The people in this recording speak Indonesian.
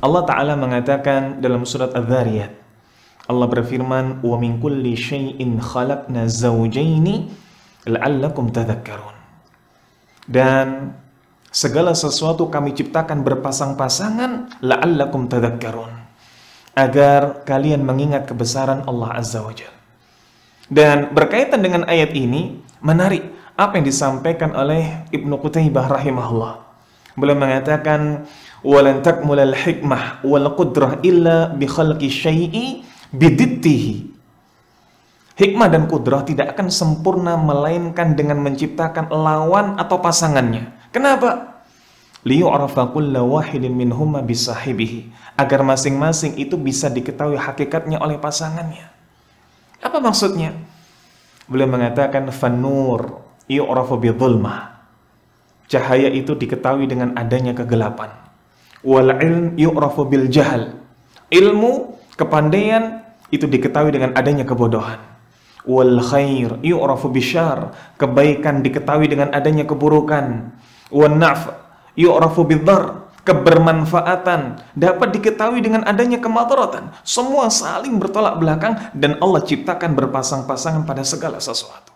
Allah Ta'ala mengatakan dalam surat Al-Dhariyat Allah berfirman, "Wa min kulli خَلَقْنَا khalaqna لَعَلَّكُمْ la'allakum tadhakkarun." Dan segala sesuatu kami ciptakan berpasang-pasangan la'allakum tadhakkarun agar kalian mengingat kebesaran Allah Azza wa Jal. Dan berkaitan dengan ayat ini, menarik apa yang disampaikan oleh Ibnu Qutaybah rahimahullah. Beliau mengatakan walan takmulal hikmah wal qudrah illa bi khalqi syai'i bidittihi. Hikmah dan kudrah tidak akan sempurna melainkan dengan menciptakan lawan atau pasangannya. Kenapa? Agar masing-masing itu bisa diketahui hakikatnya oleh pasangannya. Apa maksudnya? Beliau mengatakan fanur yu'rafu bidhulmah cahaya itu diketahui dengan adanya kegelapan. Wal ilm yu'rafu bil jahal. Ilmu, kepandaian itu diketahui dengan adanya kebodohan. Wal khair yu'rafu bisyar. Kebaikan diketahui dengan adanya keburukan. Wal naf yu'rafu bidhar. Kebermanfaatan dapat diketahui dengan adanya kemadaratan. Semua saling bertolak belakang dan Allah ciptakan berpasang-pasangan pada segala sesuatu.